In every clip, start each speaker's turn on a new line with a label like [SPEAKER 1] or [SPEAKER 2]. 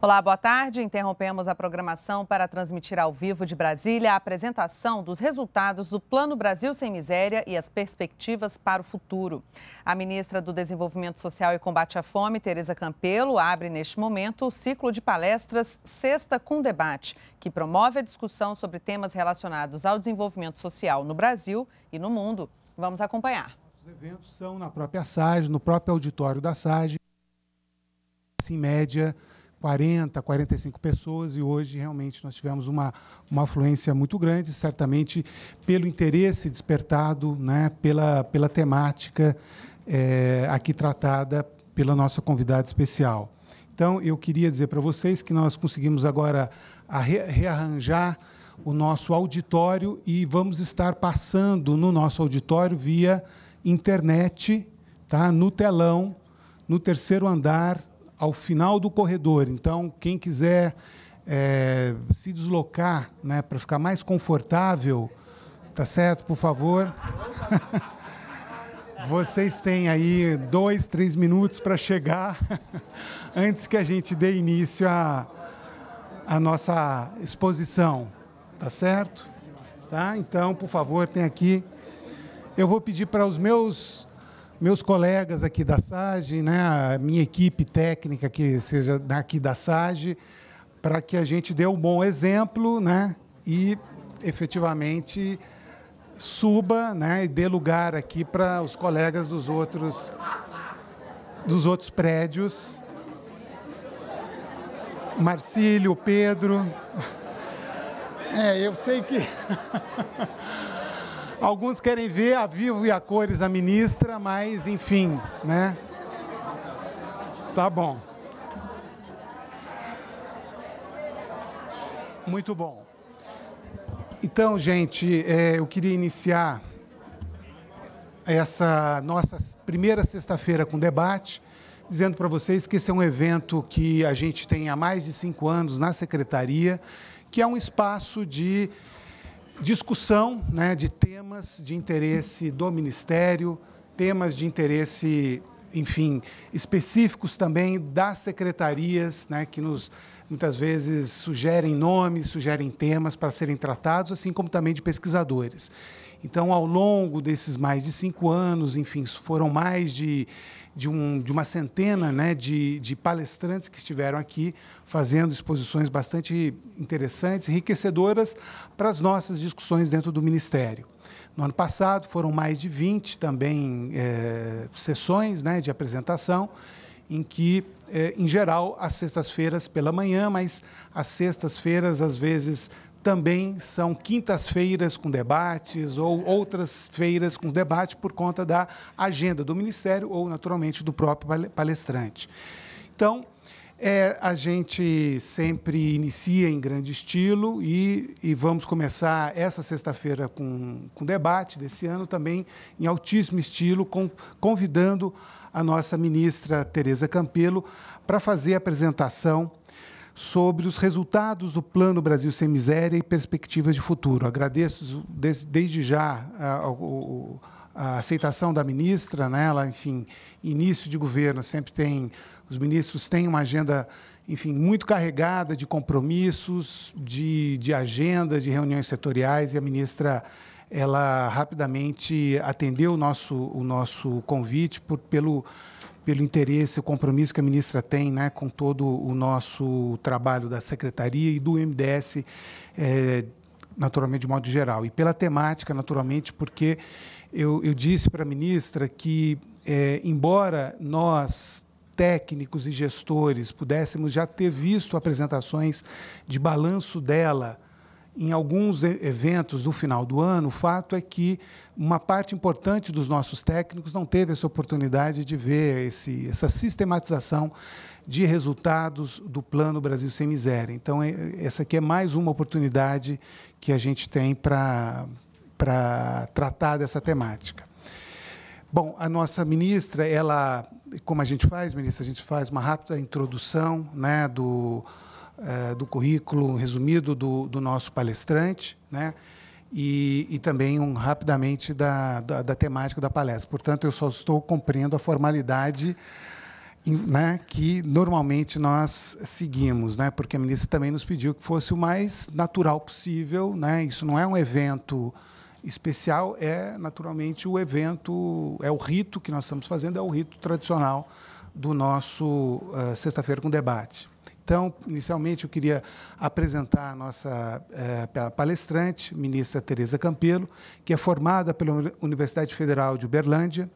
[SPEAKER 1] Olá, boa tarde. Interrompemos a programação para transmitir ao vivo de Brasília a apresentação dos resultados do Plano Brasil Sem Miséria e as perspectivas para o futuro. A ministra do Desenvolvimento Social e Combate à Fome, Tereza Campelo, abre neste momento o ciclo de palestras Sexta com Debate, que promove a discussão sobre temas relacionados ao desenvolvimento social no Brasil e no mundo. Vamos acompanhar.
[SPEAKER 2] Os eventos são na própria SAGE, no próprio auditório da SAGE. em média 40, 45 pessoas e hoje realmente nós tivemos uma, uma afluência muito grande, certamente pelo interesse despertado, né, pela, pela temática é, aqui tratada pela nossa convidada especial. Então, eu queria dizer para vocês que nós conseguimos agora re rearranjar o nosso auditório e vamos estar passando no nosso auditório via internet, tá? no telão, no terceiro andar ao final do corredor. Então, quem quiser é, se deslocar né, para ficar mais confortável, tá certo? Por favor. Vocês têm aí dois, três minutos para chegar antes que a gente dê início à, a nossa exposição, tá certo? Tá? Então, por favor, tem aqui. Eu vou pedir para os meus meus colegas aqui da SAGE, né, a minha equipe técnica que seja daqui da SAGE, para que a gente dê um bom exemplo né, e efetivamente suba né, e dê lugar aqui para os colegas dos outros, dos outros prédios. Marcílio, Pedro. É, eu sei que. Alguns querem ver a vivo e a cores a ministra, mas enfim, né? Tá bom. Muito bom. Então, gente, é, eu queria iniciar essa nossa primeira sexta-feira com debate, dizendo para vocês que esse é um evento que a gente tem há mais de cinco anos na secretaria, que é um espaço de discussão né, de temas de interesse do Ministério, temas de interesse, enfim, específicos também das secretarias, né, que nos muitas vezes sugerem nomes, sugerem temas para serem tratados, assim como também de pesquisadores. Então, ao longo desses mais de cinco anos, enfim, foram mais de, de, um, de uma centena né, de, de palestrantes que estiveram aqui fazendo exposições bastante interessantes, enriquecedoras para as nossas discussões dentro do Ministério. No ano passado foram mais de 20 também é, sessões né, de apresentação, em que, é, em geral, as sextas-feiras pela manhã, mas as sextas-feiras, às vezes, também são quintas-feiras com debates ou outras feiras com debate por conta da agenda do Ministério ou, naturalmente, do próprio palestrante. Então, é, a gente sempre inicia em grande estilo e, e vamos começar essa sexta-feira com, com debate desse ano também em altíssimo estilo, com, convidando a nossa ministra Tereza Campelo para fazer a apresentação sobre os resultados do Plano Brasil Sem Miséria e perspectivas de futuro. Agradeço desde já a, a aceitação da ministra, né? ela, enfim, início de governo sempre tem os ministros têm uma agenda, enfim, muito carregada de compromissos, de, de agendas, de reuniões setoriais, e a ministra ela rapidamente atendeu o nosso, o nosso convite por, pelo, pelo interesse, o compromisso que a ministra tem né, com todo o nosso trabalho da secretaria e do MDS, é, eh, naturalmente, de modo geral. E pela temática, naturalmente, porque eu, eu disse para a ministra que, é, embora nós técnicos e gestores pudéssemos já ter visto apresentações de balanço dela em alguns eventos do final do ano, o fato é que uma parte importante dos nossos técnicos não teve essa oportunidade de ver esse, essa sistematização de resultados do Plano Brasil Sem Miséria. Então, é, essa aqui é mais uma oportunidade que a gente tem para tratar dessa temática. Bom, a nossa ministra, ela, como a gente faz, ministra, a gente faz uma rápida introdução né, do, é, do currículo resumido do, do nosso palestrante, né, e, e também um rapidamente da, da, da, temática da palestra. Portanto, eu só estou cumprindo a formalidade né, que normalmente nós seguimos, né, porque a ministra também nos pediu que fosse o mais natural possível. Né, isso não é um evento especial é, naturalmente, o evento, é o rito que nós estamos fazendo, é o rito tradicional do nosso uh, Sexta-feira com Debate. Então, inicialmente, eu queria apresentar a nossa uh, palestrante, ministra Tereza Campelo, que é formada pela Universidade Federal de Uberlândia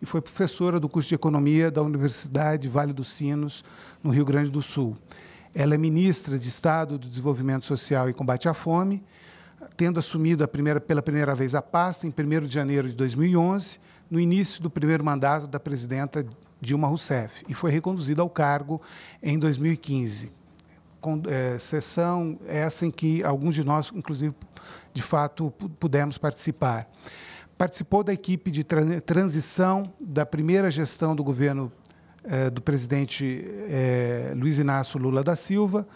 [SPEAKER 2] e foi professora do curso de Economia da Universidade Vale dos Sinos, no Rio Grande do Sul. Ela é ministra de Estado do Desenvolvimento Social e Combate à Fome tendo assumido primeira, pela primeira vez a pasta em 1 de janeiro de 2011, no início do primeiro mandato da presidenta Dilma Rousseff, e foi reconduzida ao cargo em 2015. Com, é, sessão essa em que alguns de nós, inclusive, de fato, pudemos participar. Participou da equipe de transição da primeira gestão do governo é, do presidente é, Luiz Inácio Lula da Silva,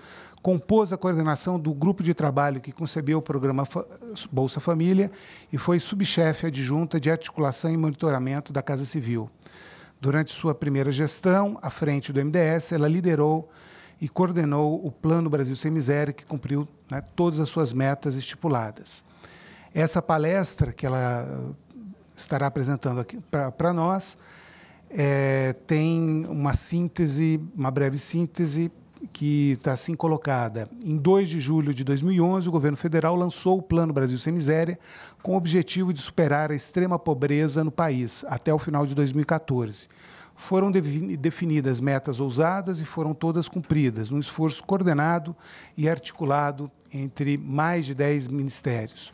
[SPEAKER 2] compôs a coordenação do grupo de trabalho que concebeu o programa Bolsa Família e foi subchefe adjunta de articulação e monitoramento da Casa Civil. Durante sua primeira gestão, à frente do MDS, ela liderou e coordenou o Plano Brasil Sem Miséria, que cumpriu né, todas as suas metas estipuladas. Essa palestra que ela estará apresentando aqui para nós é, tem uma síntese, uma breve síntese que está assim colocada. Em 2 de julho de 2011, o governo federal lançou o Plano Brasil Sem Miséria com o objetivo de superar a extrema pobreza no país até o final de 2014. Foram definidas metas ousadas e foram todas cumpridas, num esforço coordenado e articulado entre mais de 10 ministérios.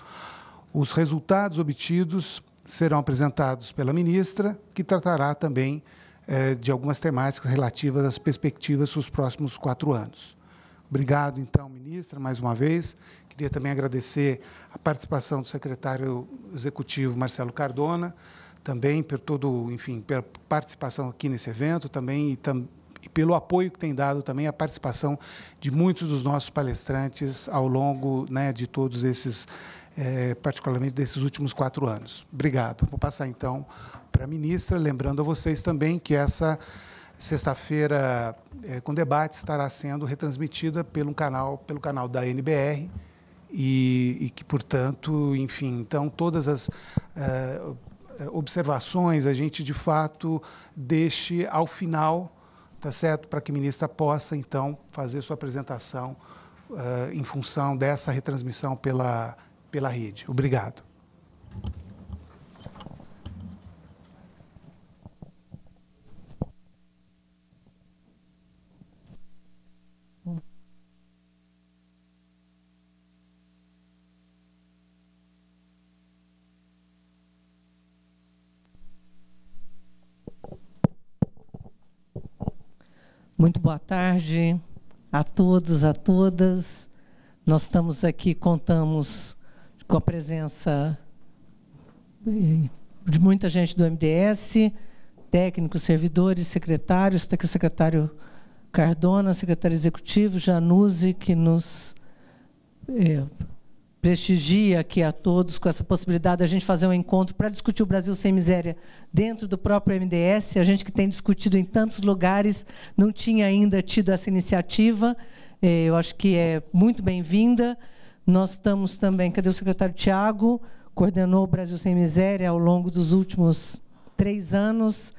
[SPEAKER 2] Os resultados obtidos serão apresentados pela ministra, que tratará também é, de algumas temáticas relativas às perspectivas para os próximos quatro anos. Obrigado, então, ministra, mais uma vez. Queria também agradecer a participação do secretário executivo Marcelo Cardona, também por todo, enfim, pela participação aqui nesse evento, também e, tam, e pelo apoio que tem dado também a participação de muitos dos nossos palestrantes ao longo né, de todos esses é, particularmente desses últimos quatro anos. Obrigado. Vou passar então para a ministra, lembrando a vocês também que essa sexta-feira é, com debate estará sendo retransmitida pelo canal, pelo canal da NBR. E, e que, portanto, enfim, então todas as é, observações a gente de fato deixe ao final, tá certo? Para que a ministra possa então fazer sua apresentação uh, em função dessa retransmissão pela pela rede. Obrigado.
[SPEAKER 1] Muito boa tarde a todos, a todas. Nós estamos aqui, contamos com a presença eh, de muita gente do MDS, técnicos, servidores, secretários, está aqui o secretário Cardona, secretário executivo, Januzzi, que nos é, prestigia aqui a todos com essa possibilidade da gente fazer um encontro para discutir o Brasil sem miséria dentro do próprio MDS. A gente que tem discutido em tantos lugares não tinha ainda tido essa iniciativa. É, eu acho que é muito bem-vinda. Nós estamos também, cadê o secretário Tiago? Coordenou o Brasil Sem Miséria ao longo dos últimos três anos.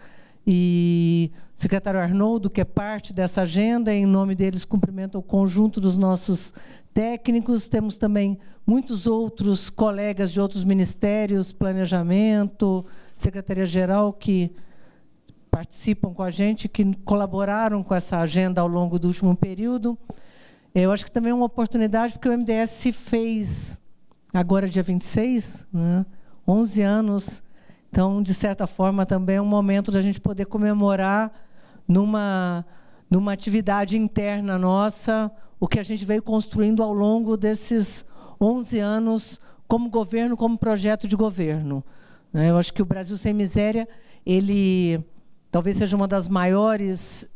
[SPEAKER 1] E o secretário Arnoldo, que é parte dessa agenda, em nome deles cumprimento o conjunto dos nossos técnicos. Temos também muitos outros colegas de outros ministérios, planejamento, secretaria-geral, que participam com a gente, que colaboraram com essa agenda ao longo do último período. Eu acho que também é uma oportunidade, porque o MDS se fez, agora dia 26, né, 11 anos. Então, de certa forma, também é um momento de a gente poder comemorar numa, numa atividade interna nossa o que a gente veio construindo ao longo desses 11 anos como governo, como projeto de governo. Né? Eu acho que o Brasil Sem Miséria, ele talvez seja uma das maiores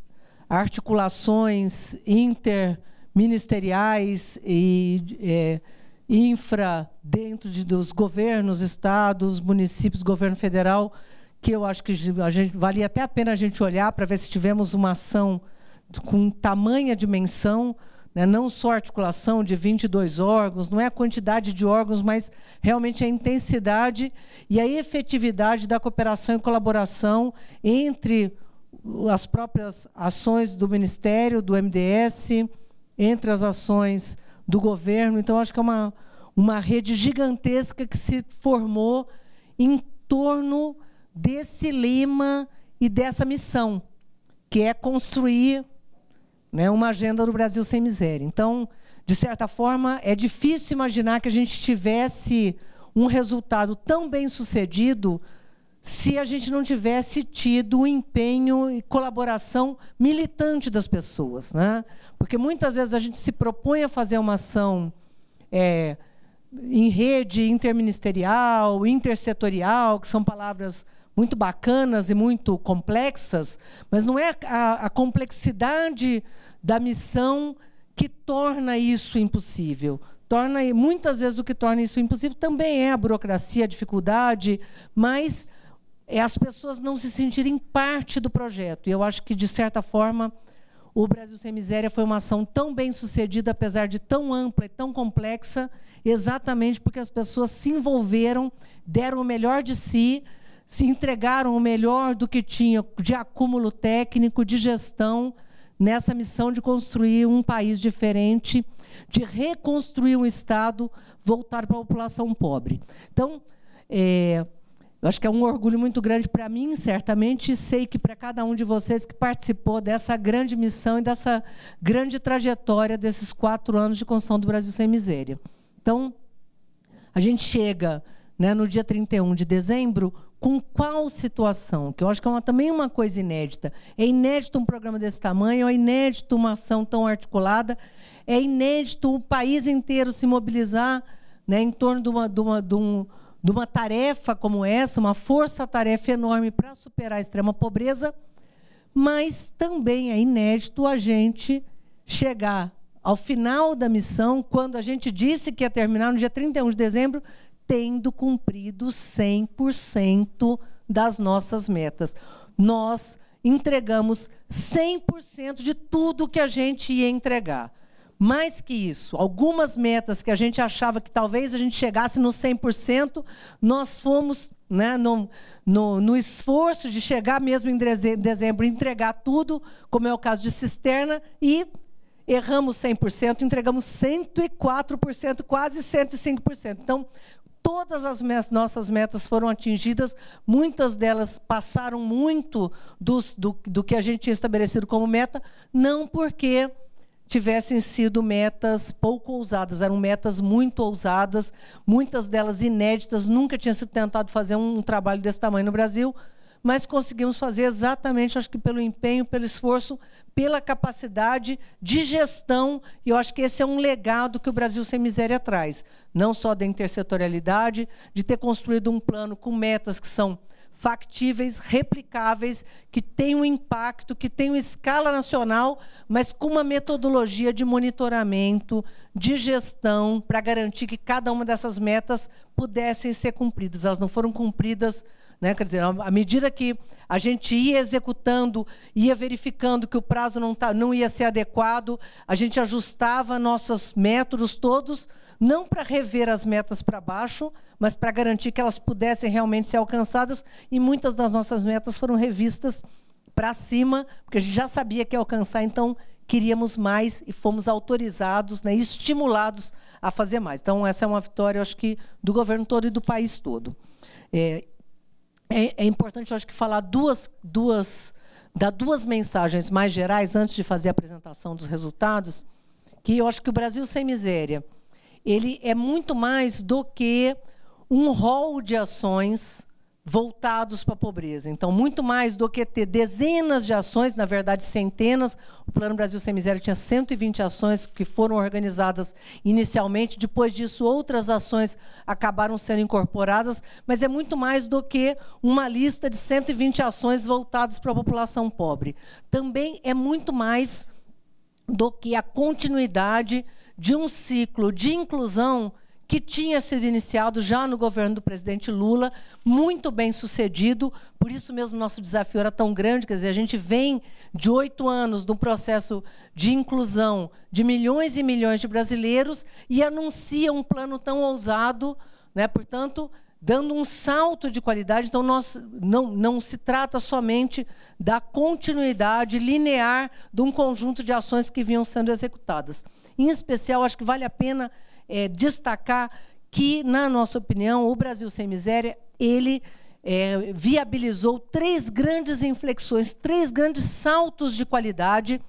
[SPEAKER 1] articulações inter ministeriais e é, infra dentro de, dos governos, estados, municípios, governo federal, que eu acho que a gente, valia até a pena a gente olhar para ver se tivemos uma ação com tamanha dimensão, né? não só articulação de 22 órgãos, não é a quantidade de órgãos, mas realmente a intensidade e a efetividade da cooperação e colaboração entre as próprias ações do Ministério, do MDS, entre as ações do governo. Então, acho que é uma, uma rede gigantesca que se formou em torno desse lema e dessa missão, que é construir né, uma agenda do Brasil sem miséria. Então, de certa forma, é difícil imaginar que a gente tivesse um resultado tão bem sucedido se a gente não tivesse tido o empenho e colaboração militante das pessoas. Né? Porque muitas vezes a gente se propõe a fazer uma ação é, em rede interministerial, intersetorial, que são palavras muito bacanas e muito complexas, mas não é a, a complexidade da missão que torna isso impossível torna muitas vezes o que torna isso impossível também é a burocracia, a dificuldade, mas é as pessoas não se sentirem parte do projeto. E eu acho que, de certa forma, o Brasil Sem Miséria foi uma ação tão bem sucedida, apesar de tão ampla e tão complexa, exatamente porque as pessoas se envolveram, deram o melhor de si, se entregaram o melhor do que tinha de acúmulo técnico, de gestão, nessa missão de construir um país diferente, de reconstruir um Estado voltado para a população pobre. Então, é, eu acho que é um orgulho muito grande para mim, certamente, e sei que para cada um de vocês que participou dessa grande missão e dessa grande trajetória desses quatro anos de construção do Brasil Sem Miséria. Então, a gente chega né, no dia 31 de dezembro com qual situação? Que eu acho que é uma, também uma coisa inédita. É inédito um programa desse tamanho, é inédito uma ação tão articulada, é inédito o país inteiro se mobilizar né, em torno de uma, de uma, de um de uma tarefa como essa, uma força-tarefa enorme para superar a extrema pobreza, mas também é inédito a gente chegar ao final da missão, quando a gente disse que ia terminar no dia 31 de dezembro, tendo cumprido 100% das nossas metas. Nós entregamos 100% de tudo que a gente ia entregar mais que isso, algumas metas que a gente achava que talvez a gente chegasse no 100%, nós fomos né, no, no, no esforço de chegar mesmo em dezembro, entregar tudo, como é o caso de cisterna, e erramos 100%, entregamos 104%, quase 105%. Então, todas as nossas metas foram atingidas, muitas delas passaram muito dos, do, do que a gente tinha estabelecido como meta, não porque tivessem sido metas pouco ousadas, eram metas muito ousadas, muitas delas inéditas, nunca tinha sido tentado fazer um, trabalho desse tamanho no Brasil, mas conseguimos fazer exatamente, acho que pelo empenho, pelo esforço, pela capacidade de gestão, e eu acho que esse é um legado que o Brasil Sem Miséria traz, não só da intersetorialidade, de ter construído um plano com metas que são factíveis, replicáveis, que tenham impacto, que tenham escala nacional, mas com uma metodologia de monitoramento, de gestão, para garantir que cada uma dessas metas pudessem ser cumpridas. Elas não foram cumpridas. Né? Quer dizer, à medida que a gente ia executando, ia verificando que o prazo não, tá, não ia ser adequado, a gente ajustava nossos métodos todos não para rever as metas para baixo, mas para garantir que elas pudessem realmente ser alcançadas, e muitas das nossas metas foram revistas para cima, porque a gente já sabia que ia alcançar, então queríamos mais e fomos autorizados, né, estimulados a fazer mais. Então, essa é uma vitória, acho que, do governo todo e do país todo. É, é, é importante, acho que, falar duas, duas, dar duas mensagens mais gerais antes de fazer a apresentação dos resultados, que eu acho que o Brasil sem miséria ele é muito mais do que um rol de ações voltados para a pobreza. Então, muito mais do que ter dezenas de ações, na verdade centenas, o Plano Brasil Sem Miséria tinha 120 ações que foram organizadas inicialmente, depois disso outras ações acabaram sendo incorporadas, mas é muito mais do que uma lista de 120 ações voltadas para a população pobre. Também é muito mais do que a continuidade de um ciclo de inclusão que tinha sido iniciado já no governo do presidente Lula, muito bem sucedido, por isso mesmo nosso desafio era tão grande, quer dizer, a gente vem de oito anos de um processo de inclusão de milhões e milhões de brasileiros e anuncia um plano tão ousado, né? portanto, dando um salto de qualidade, então nós, não, não se trata somente da continuidade linear de um conjunto de ações que vinham sendo executadas. Em especial, acho que vale a pena é, destacar que, na nossa opinião, o Brasil Sem Miséria, ele é, viabilizou três grandes inflexões, três grandes saltos de qualidade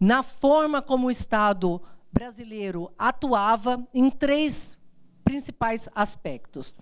[SPEAKER 1] na forma como o Estado brasileiro atuava em três principais aspectos.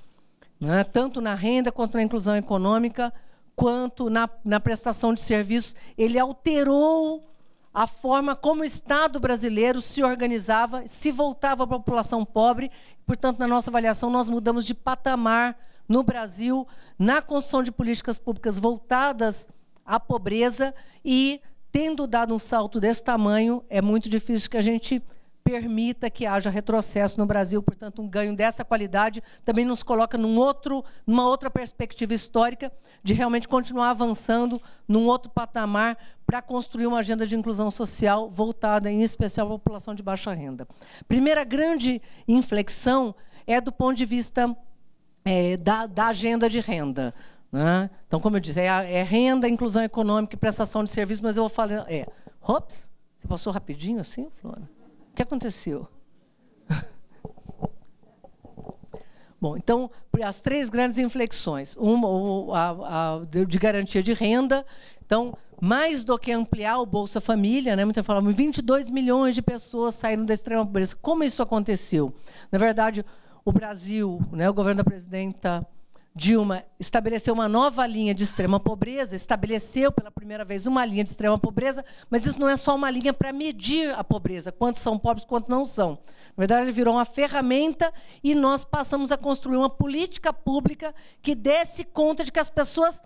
[SPEAKER 1] Né? Tanto na renda quanto na inclusão econômica, quanto na, na prestação de serviços, ele alterou a forma como o Estado brasileiro se organizava, se voltava à população pobre. Portanto, na nossa avaliação, nós mudamos de patamar no Brasil na construção de políticas públicas voltadas à pobreza e, tendo dado um salto desse tamanho, é muito difícil que a gente permita que haja retrocesso no Brasil. Portanto, um ganho dessa qualidade também nos coloca num outro, numa outra perspectiva histórica de realmente continuar avançando num outro patamar para construir uma agenda de inclusão social voltada, em especial, à população de baixa renda. Primeira grande inflexão é do ponto de vista é, da, da agenda de renda. Né? Então, como eu disse, é, é, renda, inclusão econômica e prestação de serviços, mas eu vou falar. É, Hops, você passou rapidinho assim, Flora? O que aconteceu? Bom, então, as três grandes inflexões. Uma, a, a, de garantia de renda. Então, mais do que ampliar o Bolsa Família, né? Muita falavam 22 milhões de pessoas saíram da extrema pobreza. Como isso aconteceu? Na verdade, o Brasil, né, o governo da presidenta Dilma estabeleceu uma nova linha de extrema pobreza, estabeleceu pela primeira vez uma linha de extrema pobreza, mas isso não é só uma linha para medir a pobreza, quantos são pobres, quantos não são. Na verdade, ele virou uma ferramenta e nós passamos a construir uma política pública que desse conta de que as pessoas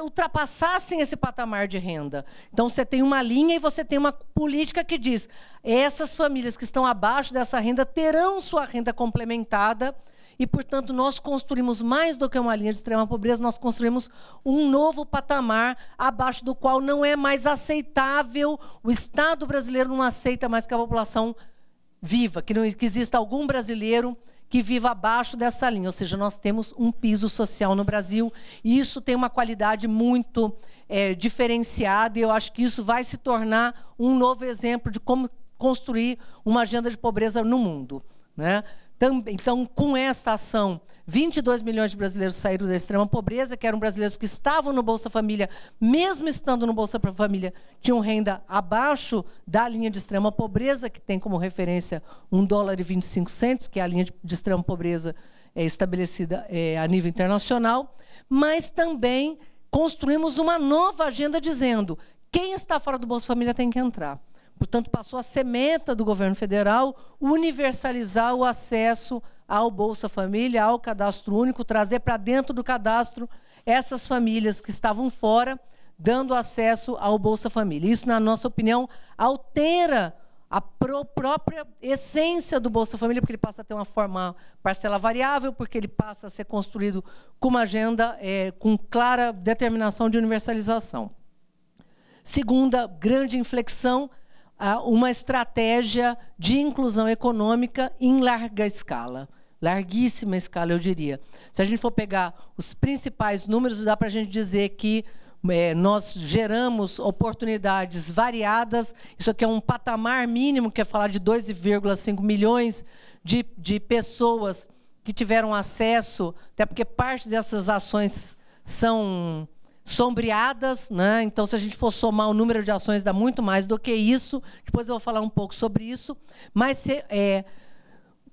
[SPEAKER 1] ultrapassassem esse patamar de renda. Então, você tem uma linha e você tem uma política que diz essas famílias que estão abaixo dessa renda terão sua renda complementada e, portanto, nós construímos mais do que uma linha de extrema pobreza, nós construímos um novo patamar abaixo do qual não é mais aceitável, o Estado brasileiro não aceita mais que a população viva, que, não, que exista algum brasileiro que viva abaixo dessa linha. Ou seja, nós temos um piso social no Brasil e isso tem uma qualidade muito é, diferenciada e eu acho que isso vai se tornar um novo exemplo de como construir uma agenda de pobreza no mundo. Né? Então, com essa ação, 22 milhões de brasileiros saíram da extrema pobreza, que eram brasileiros que estavam no Bolsa Família, mesmo estando no Bolsa Família, tinham renda abaixo da linha de extrema pobreza, que tem como referência 1 dólar e 25 centos, que é a linha de extrema pobreza é, estabelecida é, a nível internacional. Mas também construímos uma nova agenda dizendo quem está fora do Bolsa Família tem que entrar portanto, passou a sementa do governo federal universalizar o acesso ao Bolsa Família, ao cadastro único, trazer para dentro do cadastro essas famílias que estavam fora, dando acesso ao Bolsa Família. Isso, na nossa opinião, altera a própria essência do Bolsa Família, porque ele passa a ter uma forma parcela variável, porque ele passa a ser construído com uma agenda é, com clara determinação de universalização. Segunda grande inflexão uma estratégia de inclusão econômica em larga escala. Larguíssima escala, eu diria. Se a gente for pegar os principais números, dá para a gente dizer que é, nós geramos oportunidades variadas. Isso aqui é um patamar mínimo, que é falar de 2,5 milhões de, de pessoas que tiveram acesso, até porque parte dessas ações são sombreadas, né? Então, se a gente for somar o número de ações, dá muito mais do que isso. Depois eu vou falar um pouco sobre isso. Mas se, é,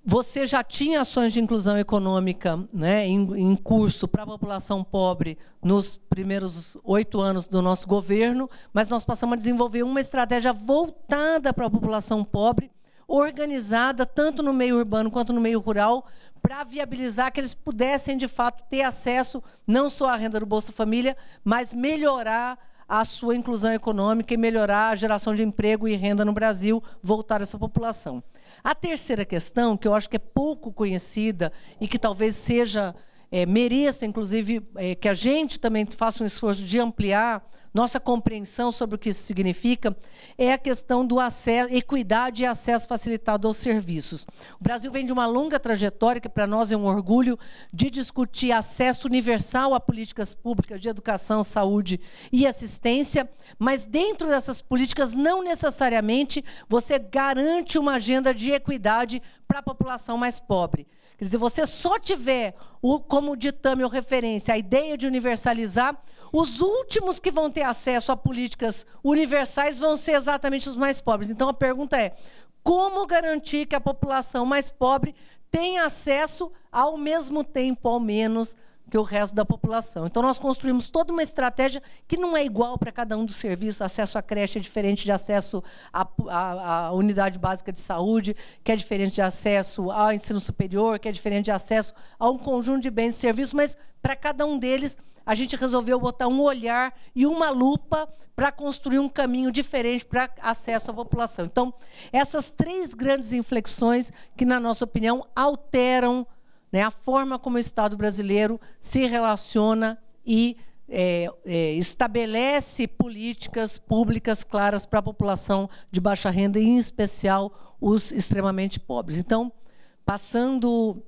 [SPEAKER 1] você já tinha ações de inclusão econômica né, em, em curso para a população pobre nos primeiros oito anos do nosso governo, mas nós passamos a desenvolver uma estratégia voltada para a população pobre, organizada tanto no meio urbano quanto no meio rural, para viabilizar que eles pudessem, de fato, ter acesso não só à renda do Bolsa Família, mas melhorar a sua inclusão econômica e melhorar a geração de emprego e renda no Brasil, voltar essa população. A terceira questão, que eu acho que é pouco conhecida e que talvez seja, é, mereça, inclusive, é, que a gente também faça um esforço de ampliar, nossa compreensão sobre o que isso significa, é a questão do acesso, equidade e acesso facilitado aos serviços. O Brasil vem de uma longa trajetória, que para nós é um orgulho, de discutir acesso universal a políticas públicas de educação, saúde e assistência, mas dentro dessas políticas, não necessariamente você garante uma agenda de equidade para a população mais pobre. Quer dizer, você só tiver o, como ditame ou referência a ideia de universalizar, os últimos que vão ter acesso a políticas universais vão ser exatamente os mais pobres. Então a pergunta é: como garantir que a população mais pobre tenha acesso ao mesmo tempo, ao menos, que o resto da população. Então, nós construímos toda uma estratégia que não é igual para cada um dos serviços. Acesso à creche é diferente de acesso à, à, à, unidade básica de saúde, que é diferente de acesso ao ensino superior, que é diferente de acesso a um conjunto de bens e serviços, mas para cada um deles a gente resolveu botar um olhar e uma lupa para construir um caminho diferente para acesso à população. Então, essas três grandes inflexões que, na nossa opinião, alteram né, a forma como o Estado brasileiro se relaciona e é, é, estabelece políticas públicas claras para a população de baixa renda, e, em especial os extremamente pobres. Então, passando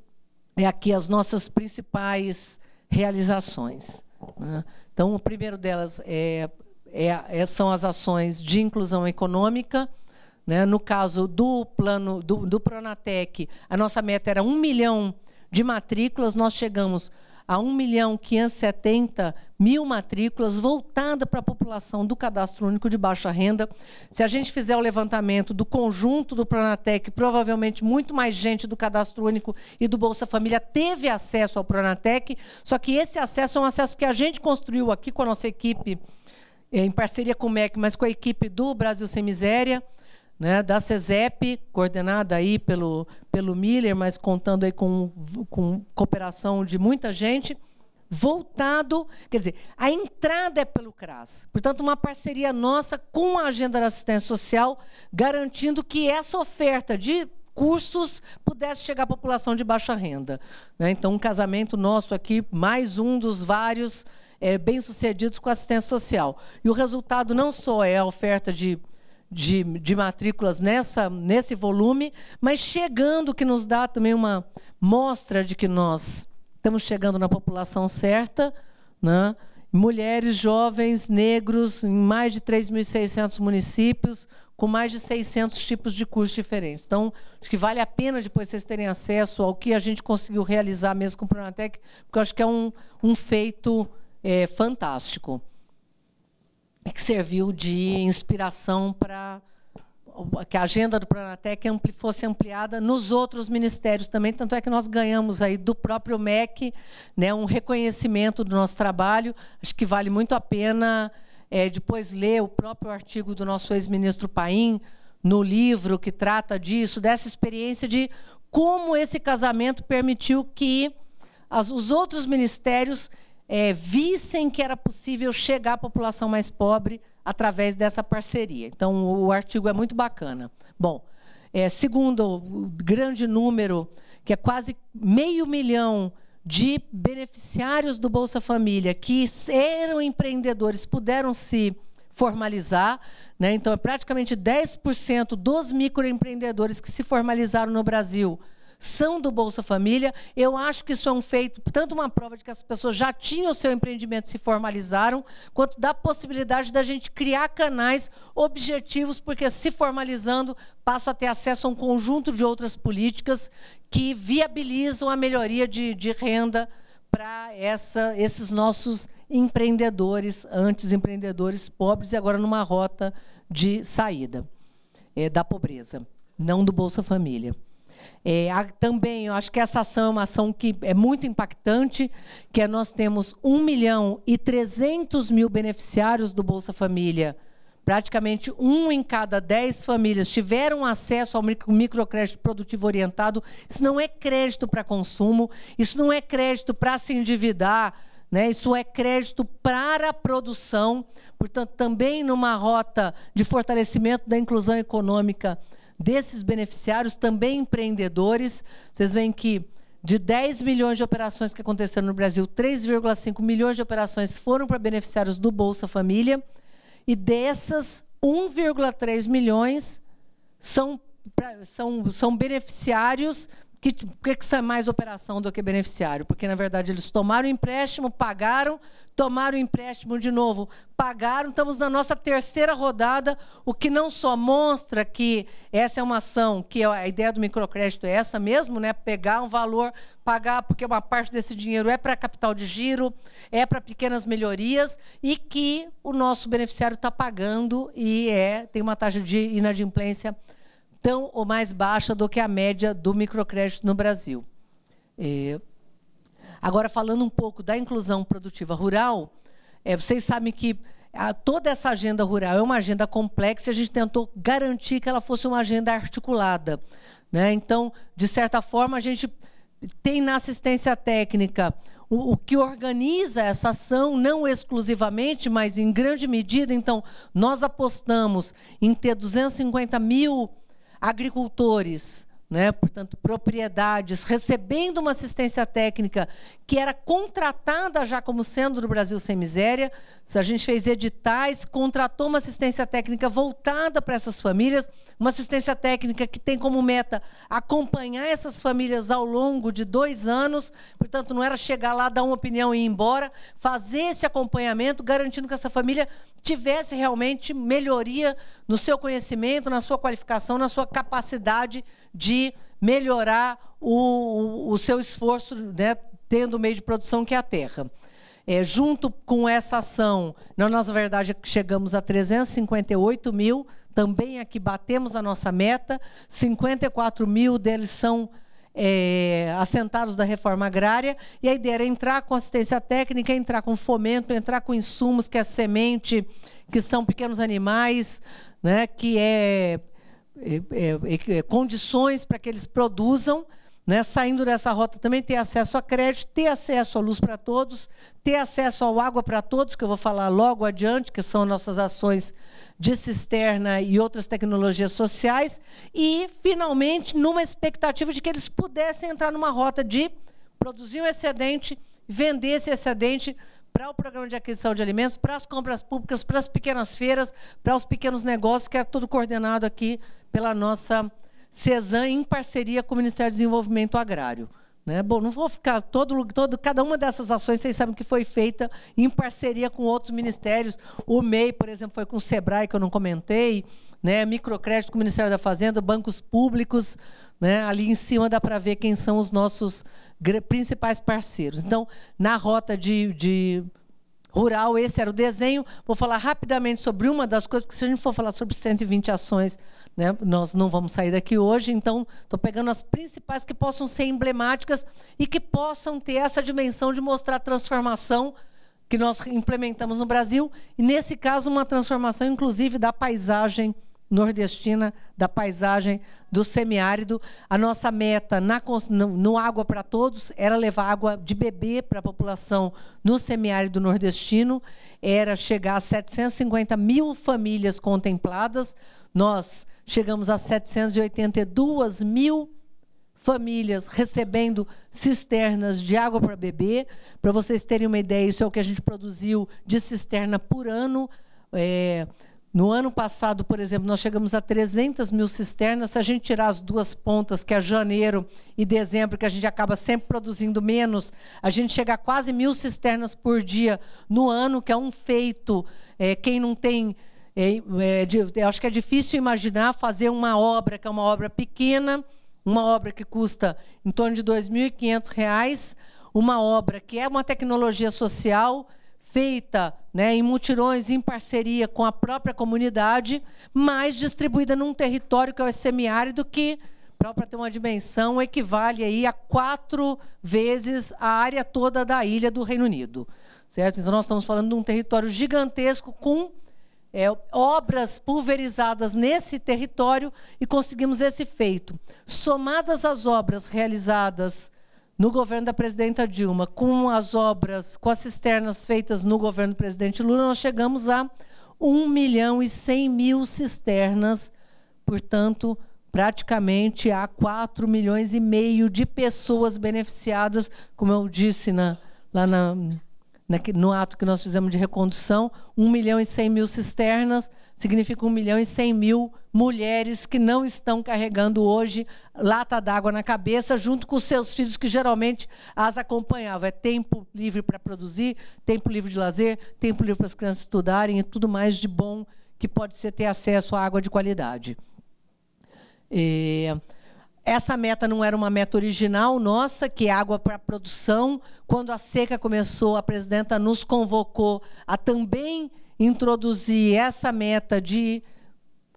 [SPEAKER 1] né, aqui as nossas principais realizações. Né? Então, o primeiro delas é, é, é, são as ações de inclusão econômica. Né? No caso do plano do, do Pronatec, a nossa meta era um milhão de matrículas, nós chegamos a 1 milhão 570 mil matrículas voltada para a população do cadastro único de baixa renda. Se a gente fizer o levantamento do conjunto do Pronatec, provavelmente muito mais gente do cadastro único e do Bolsa Família teve acesso ao Pronatec, só que esse acesso é um acesso que a gente construiu aqui com a nossa equipe, eh, em parceria com o MEC, mas com a equipe do Brasil Sem Miséria né, da CESEP, coordenada aí pelo, pelo Miller, mas contando aí com, com cooperação de muita gente, voltado, quer dizer, a entrada é pelo CRAS. Portanto, uma parceria nossa com a Agenda da Assistência Social, garantindo que essa oferta de cursos pudesse chegar à população de baixa renda. Né? Então, um casamento nosso aqui, mais um dos vários é, bem-sucedidos com assistência social. E o resultado não só é a oferta de de, de matrículas nessa, nesse volume, mas chegando, que nos dá também uma mostra de que nós estamos chegando na população certa, né? mulheres, jovens, negros, em mais de 3.600 municípios, com mais de 600 tipos de cursos diferentes. Então, acho que vale a pena depois vocês terem acesso ao que a gente conseguiu realizar mesmo com o Pronatec, porque acho que é um, um feito é, fantástico que serviu de inspiração para que a agenda do Pronatec ampli, fosse ampliada nos outros ministérios também, tanto é que nós ganhamos aí do próprio MEC né, um reconhecimento do nosso trabalho. Acho que vale muito a pena é, depois ler o próprio artigo do nosso ex-ministro Paim no livro que trata disso, dessa experiência de como esse casamento permitiu que as, os outros ministérios é, vissem que era possível chegar à população mais pobre através dessa parceria. Então, o artigo é muito bacana. Bom, é, segundo o grande número, que é quase meio milhão de beneficiários do Bolsa Família que eram empreendedores, puderam se formalizar. Né? Então, é praticamente 10% dos microempreendedores que se formalizaram no Brasil são do Bolsa Família. Eu acho que isso é um feito, tanto uma prova de que as pessoas já tinham o seu empreendimento se formalizaram, quanto da possibilidade da gente criar canais objetivos, porque se formalizando, passo a ter acesso a um conjunto de outras políticas que viabilizam a melhoria de, de renda para esses nossos empreendedores, antes empreendedores pobres e agora numa rota de saída é, da pobreza, não do Bolsa Família. É, há, também, eu acho que essa ação é uma ação que é muito impactante, que é nós temos 1 milhão e 300 mil beneficiários do Bolsa Família. Praticamente um em cada dez famílias tiveram acesso ao microcrédito produtivo orientado. Isso não é crédito para consumo, isso não é crédito para se endividar, né? isso é crédito para a produção. Portanto, também numa rota de fortalecimento da inclusão econômica desses beneficiários, também empreendedores. Vocês veem que de 10 milhões de operações que aconteceram no Brasil, 3,5 milhões de operações foram para beneficiários do Bolsa Família. E dessas, 1,3 milhões são, são, são beneficiários que, que, que é mais operação do que beneficiário? Porque, na verdade, eles tomaram o empréstimo, pagaram, tomaram o empréstimo de novo, pagaram. Estamos na nossa terceira rodada, o que não só mostra que essa é uma ação, que é a ideia do microcrédito é essa mesmo, né? pegar um valor, pagar, porque uma parte desse dinheiro é para capital de giro, é para pequenas melhorias, e que o nosso beneficiário está pagando e é, tem uma taxa de inadimplência tão ou mais baixa do que a média do microcrédito no Brasil. É... Agora, falando um pouco da inclusão produtiva rural, é, vocês sabem que a, ah, toda essa agenda rural é uma agenda complexa e a gente tentou garantir que ela fosse uma agenda articulada. Né? Então, de certa forma, a gente tem na assistência técnica o, o que organiza essa ação, não exclusivamente, mas em grande medida. Então, nós apostamos em ter 250 mil agricultores, né? portanto, propriedades, recebendo uma assistência técnica que era contratada já como sendo do Brasil Sem Miséria. A gente fez editais, contratou uma assistência técnica voltada para essas famílias, uma assistência técnica que tem como meta acompanhar essas famílias ao longo de dois anos, portanto, não era chegar lá, dar uma opinião e ir embora, fazer esse acompanhamento, garantindo que essa família tivesse realmente melhoria no seu conhecimento, na sua qualificação, na sua capacidade de de melhorar o, o, o seu esforço, né, tendo o meio de produção que é a terra. É, junto com essa ação, nós, na verdade, chegamos a 358 mil, também aqui batemos a nossa meta, 54 mil deles são é, assentados da reforma agrária, e a ideia era entrar com assistência técnica, entrar com fomento, entrar com insumos, que é semente, que são pequenos animais, né, que é é é, é, é, condições para que eles produzam, né? saindo dessa rota também, ter acesso a crédito, ter acesso à luz para todos, ter acesso ao água para todos, que eu vou falar logo adiante, que são nossas ações de cisterna e outras tecnologias sociais, e, finalmente, numa expectativa de que eles pudessem entrar numa rota de produzir um excedente, vender esse excedente para o programa de aquisição de alimentos, para as compras públicas, para as pequenas feiras, para os pequenos negócios, que é tudo coordenado aqui pela nossa CESAM, em parceria com o Ministério do Desenvolvimento Agrário. Né? Bom, não vou ficar todo, todo, cada uma dessas ações, vocês sabem que foi feita em parceria com outros ministérios. O MEI, por exemplo, foi com o SEBRAE, que eu não comentei, né? microcrédito com o Ministério da Fazenda, bancos públicos. Né? Ali em cima dá para ver quem são os nossos principais parceiros. Então, na rota de, de rural, esse era o desenho. Vou falar rapidamente sobre uma das coisas, porque se a gente for falar sobre 120 ações, né, nós não vamos sair daqui hoje, então estou pegando as principais que possam ser emblemáticas e que possam ter essa dimensão de mostrar a transformação que nós implementamos no Brasil, e nesse caso, uma transformação, inclusive, da paisagem nordestina da paisagem do semiárido. A nossa meta na, no, no Água para Todos era levar água de bebê para a população no semiárido nordestino, era chegar a 750 mil famílias contempladas. Nós chegamos a 782 mil famílias recebendo cisternas de água para beber. Para vocês terem uma ideia, isso é o que a gente produziu de cisterna por ano. É, no ano passado, por exemplo, nós chegamos a 300 mil cisternas. Se a gente tirar as duas pontas, que é janeiro e dezembro, que a gente acaba sempre produzindo menos, a gente chega a quase mil cisternas por dia no ano, que é um feito. É, quem não tem. É, é, de, acho que é difícil imaginar fazer uma obra, que é uma obra pequena, uma obra que custa em torno de R$ 2.500, uma obra que é uma tecnologia social feita né, em mutirões, em parceria com a própria comunidade, mas distribuída num território que é o semiárido, que, para ter uma dimensão, equivale aí a quatro vezes a área toda da ilha do Reino Unido. Certo? Então, nós estamos falando de um território gigantesco com é, obras pulverizadas nesse território e conseguimos esse feito. Somadas às obras realizadas no governo da presidenta Dilma, com as obras, com as cisternas feitas no governo do presidente Lula, nós chegamos a 1 milhão e 100 mil cisternas, portanto, praticamente há 4 milhões e meio de pessoas beneficiadas, como eu disse na, lá na, no ato que nós fizemos de recondução, 1 milhão e 100 mil cisternas significa 1 milhão e 100 mil mulheres que não estão carregando hoje lata d'água na cabeça, junto com seus filhos que geralmente as acompanhavam. É tempo livre para produzir, tempo livre de lazer, tempo livre para as crianças estudarem e tudo mais de bom que pode ser ter acesso à água de qualidade. É... Essa meta não era uma meta original nossa, que é água para produção. Quando a seca começou, a presidenta nos convocou a também introduzir essa meta de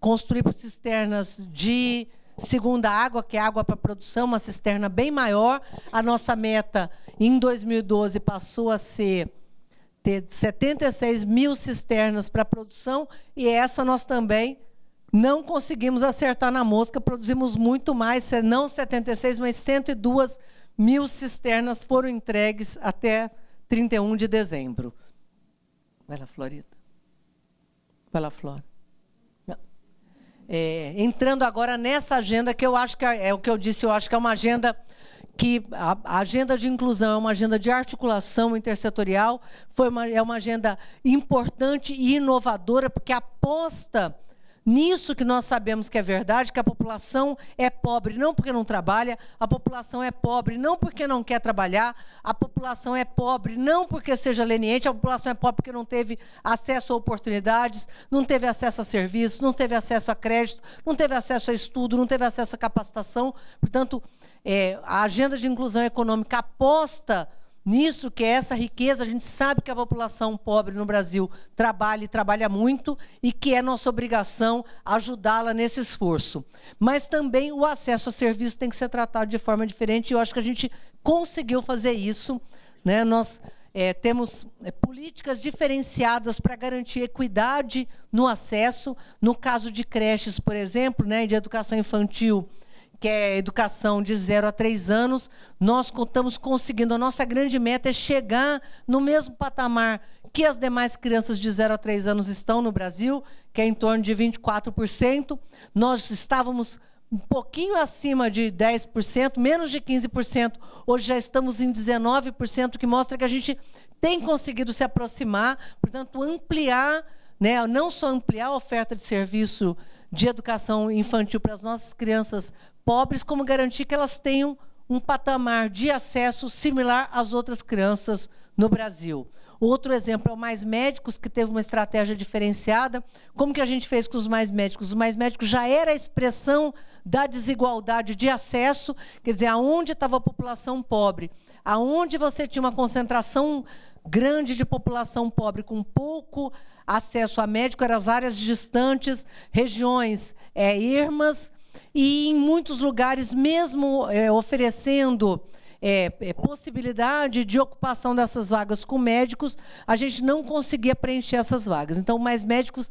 [SPEAKER 1] construir cisternas de segunda água, que é água para produção, uma cisterna bem maior. A nossa meta em 2012 passou a ser ter 76 mil cisternas para produção, e essa nós também não conseguimos acertar na mosca, produzimos muito mais, não 76, mas 102 mil cisternas foram entregues até 31 de dezembro. Vai lá, Florida. Vai lá, Flora. É, entrando agora nessa agenda, que eu acho que é, é o que eu disse, eu acho que é uma agenda que a, a agenda de inclusão é uma agenda de articulação intersetorial, foi uma, é uma agenda importante e inovadora, porque aposta Nisso que nós sabemos que é verdade, que a população é pobre não porque não trabalha, a população é pobre não porque não quer trabalhar, a população é pobre não porque seja leniente, a população é pobre porque não teve acesso a oportunidades, não teve acesso a serviços, não teve acesso a crédito, não teve acesso a estudo, não teve acesso a capacitação. Portanto, é, a agenda de inclusão econômica aposta nisso que é essa riqueza, a gente sabe que a população pobre no Brasil trabalha e trabalha muito e que é nossa obrigação ajudá-la nesse esforço. Mas também o acesso a serviço tem que ser tratado de forma diferente e eu acho que a gente conseguiu fazer isso. Né? Nós é, temos eh, políticas diferenciadas para garantir equidade no acesso. No caso de creches, por exemplo, né, de educação infantil, que é educação de 0 a 3 anos, nós estamos conseguindo. A nossa grande meta é chegar no mesmo patamar que as demais crianças de 0 a 3 anos estão no Brasil, que é em torno de 24%. Nós estávamos um pouquinho acima de 10%, menos de 15%. Hoje já estamos em 19%, que mostra que a gente tem conseguido se aproximar, portanto, ampliar, né, não só ampliar a oferta de serviço de educação infantil para as nossas crianças pobres, como garantir que elas tenham um patamar de acesso similar às outras crianças no Brasil. Outro exemplo é o Mais Médicos, que teve uma estratégia diferenciada. Como que a gente fez com os Mais Médicos? O Mais Médicos já era a expressão da desigualdade de acesso, quer dizer, aonde estava a população pobre, aonde você tinha uma concentração grande de população pobre com pouco acesso a médico, eram as áreas distantes, regiões é, e em muitos lugares, mesmo é, oferecendo é, é, possibilidade de ocupação dessas vagas com médicos, a gente não conseguia preencher essas vagas. Então, mais médicos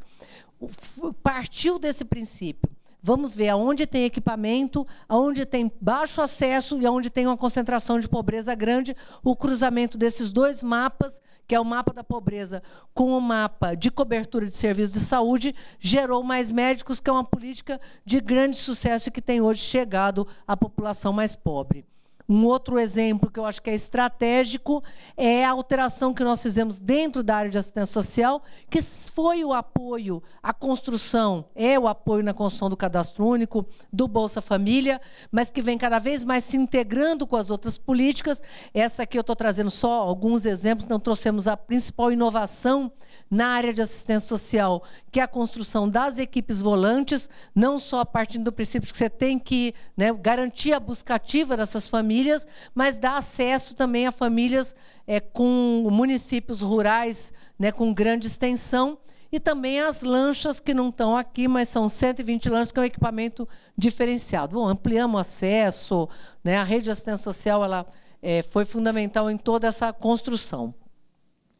[SPEAKER 1] partiu desse princípio. Vamos ver aonde tem equipamento, aonde tem baixo acesso e aonde tem uma concentração de pobreza grande, o cruzamento desses dois mapas, que é o mapa da pobreza com o mapa de cobertura de serviços de saúde, gerou mais médicos, que é uma política de grande sucesso e que tem hoje chegado à população mais pobre. Um outro exemplo que eu acho que é estratégico é a alteração que nós fizemos dentro da área de assistência social, que foi o apoio à construção, é o apoio na construção do cadastro único, do Bolsa Família, mas que vem cada vez mais se integrando com as outras políticas. Essa aqui eu estou trazendo só alguns exemplos, não trouxemos a principal inovação na área de assistência social, que é a construção das equipes volantes, não só partindo do princípio que você tem que né, garantir a busca ativa dessas famílias, mas dar acesso também a famílias é, com municípios rurais, né, com grande extensão, e também as lanchas que não estão aqui, mas são 120 lanchas, que é um equipamento diferenciado. Bom, ampliamos o acesso, né, a rede de assistência social ela, é, foi fundamental em toda essa construção.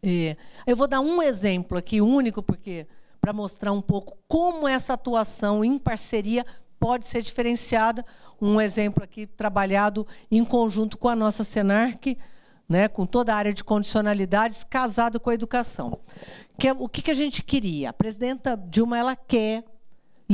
[SPEAKER 1] É, eu vou dar um exemplo aqui, único, porque para mostrar um pouco como essa atuação em parceria pode ser diferenciada. Um exemplo aqui trabalhado em conjunto com a nossa Senarc, né, com toda a área de condicionalidades, casado com a educação. Que, é o que, que a gente queria? A presidenta Dilma ela quer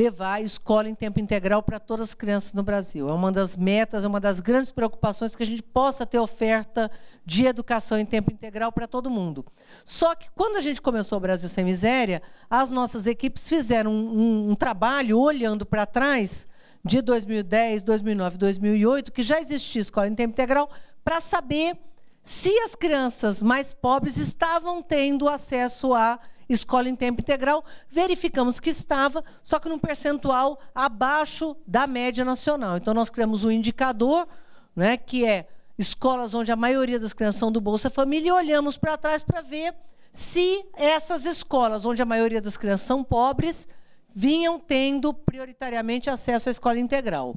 [SPEAKER 1] levar a escola em tempo integral para todas as crianças no Brasil. É uma das metas, é uma das grandes preocupações que a gente possa ter oferta de educação em tempo integral para todo mundo. Só que quando a gente começou o Brasil Sem Miséria, as nossas equipes fizeram um, um, um trabalho olhando para trás de 2010, 2009, 2008, que já existia escola em tempo integral, para saber se as crianças mais pobres estavam tendo acesso a escola em tempo integral, verificamos que estava, só que num percentual abaixo da média nacional. Então, nós criamos um indicador, né, que é escolas onde a maioria das crianças são do Bolsa Família, e olhamos para trás para ver se essas escolas, onde a maioria das crianças são pobres, vinham tendo prioritariamente acesso à escola integral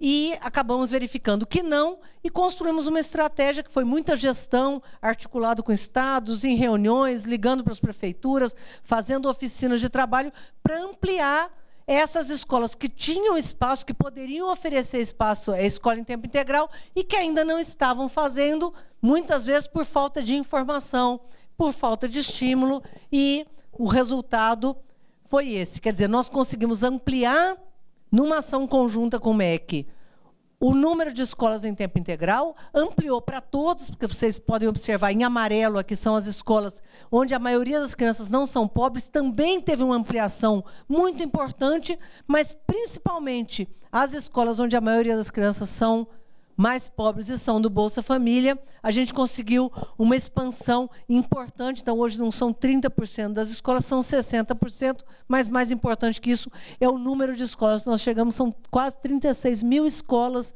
[SPEAKER 1] e acabamos verificando que não e construímos uma estratégia que foi muita gestão, articulado com estados, em reuniões, ligando para as prefeituras, fazendo oficinas de trabalho para ampliar essas escolas que tinham espaço, que poderiam oferecer espaço à escola em tempo integral e que ainda não estavam fazendo, muitas vezes por falta de informação, por falta de estímulo e o resultado foi esse. Quer dizer, nós conseguimos ampliar numa ação conjunta com o MEC, o número de escolas em tempo integral ampliou para todos, porque vocês podem observar em amarelo aqui são as escolas onde a maioria das crianças não são pobres, também teve uma ampliação muito importante, mas principalmente as escolas onde a maioria das crianças são mais pobres e são do Bolsa Família, a gente conseguiu uma expansão importante. Então, hoje não são 30% das escolas, são 60%, mas mais importante que isso é o número de escolas. Nós chegamos, são quase 36 mil escolas,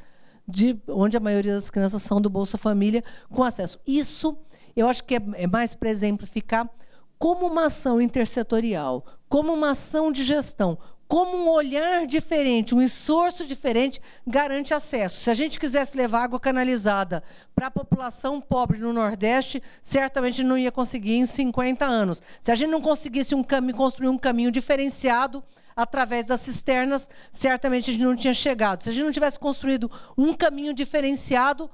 [SPEAKER 1] de, onde a maioria das crianças são do Bolsa Família, com acesso. Isso, eu acho que é, é mais para exemplificar como uma ação intersetorial, como uma ação de gestão, como um olhar diferente, um esforço diferente garante acesso. Se a gente quisesse levar água canalizada para a população pobre no Nordeste, certamente não ia conseguir em 50 anos. Se a gente não conseguisse um caminho, construir um caminho diferenciado através das cisternas, certamente a gente não tinha chegado. Se a gente não tivesse construído um caminho diferenciado,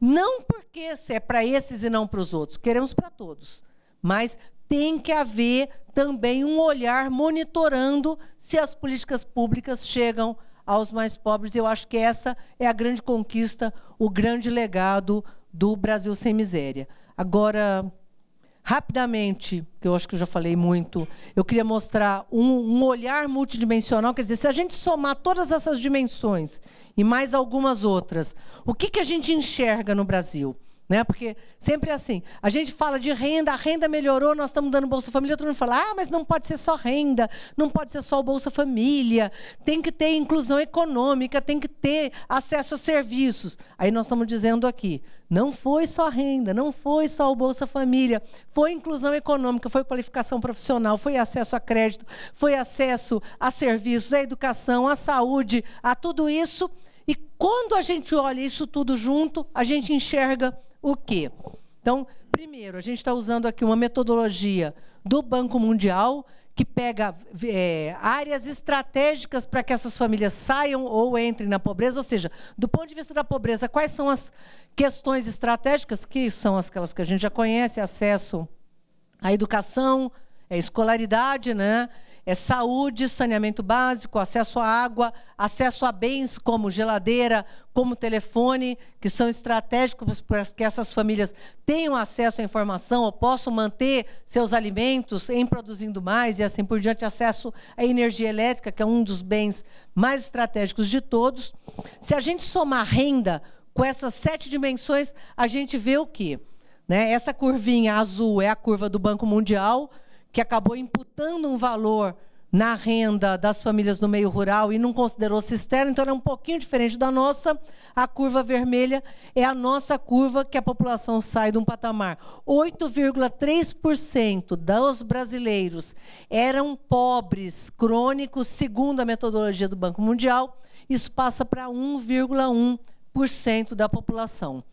[SPEAKER 1] não porque se é para esses e não para os outros, queremos para todos, mas tem que haver também um olhar monitorando se as políticas públicas chegam aos mais pobres. Eu acho que essa é a grande conquista, o grande legado do Brasil sem miséria. Agora, rapidamente, que eu acho que eu já falei muito, eu queria mostrar um, um olhar multidimensional, quer dizer, se a gente somar todas essas dimensões e mais algumas outras, o que, que a gente enxerga no Brasil? Né? Porque sempre é assim. A gente fala de renda, a renda melhorou, nós estamos dando Bolsa Família, todo mundo fala, ah, mas não pode ser só renda, não pode ser só o Bolsa Família, tem que ter inclusão econômica, tem que ter acesso a serviços. Aí nós estamos dizendo aqui, não foi só renda, não foi só o Bolsa Família, foi inclusão econômica, foi qualificação profissional, foi acesso a crédito, foi acesso a serviços, à educação, à saúde, a tudo isso. E quando a gente olha isso tudo junto, a gente enxerga o quê? Então, primeiro, a gente está usando aqui uma metodologia do Banco Mundial que pega é, áreas estratégicas para que essas famílias saiam ou entrem na pobreza, ou seja, do ponto de vista da pobreza, quais são as questões estratégicas que são aquelas que a gente já conhece, acesso à educação, à escolaridade, né? É saúde, saneamento básico, acesso à água, acesso a bens como geladeira, como telefone, que são estratégicos para que essas famílias tenham acesso à informação ou possam manter seus alimentos em produzindo mais e assim por diante, acesso à energia elétrica, que é um dos bens mais estratégicos de todos. Se a gente somar renda com essas sete dimensões, a gente vê o quê? Né? Essa curvinha azul é a curva do Banco Mundial, que acabou imputando um valor na renda das famílias no meio rural e não considerou cisterna, então ela é um pouquinho diferente da nossa. A curva vermelha é a nossa curva que a população sai de um patamar. 8,3% dos brasileiros eram pobres crônicos, segundo a metodologia do Banco Mundial. Isso passa para 1,1% da população.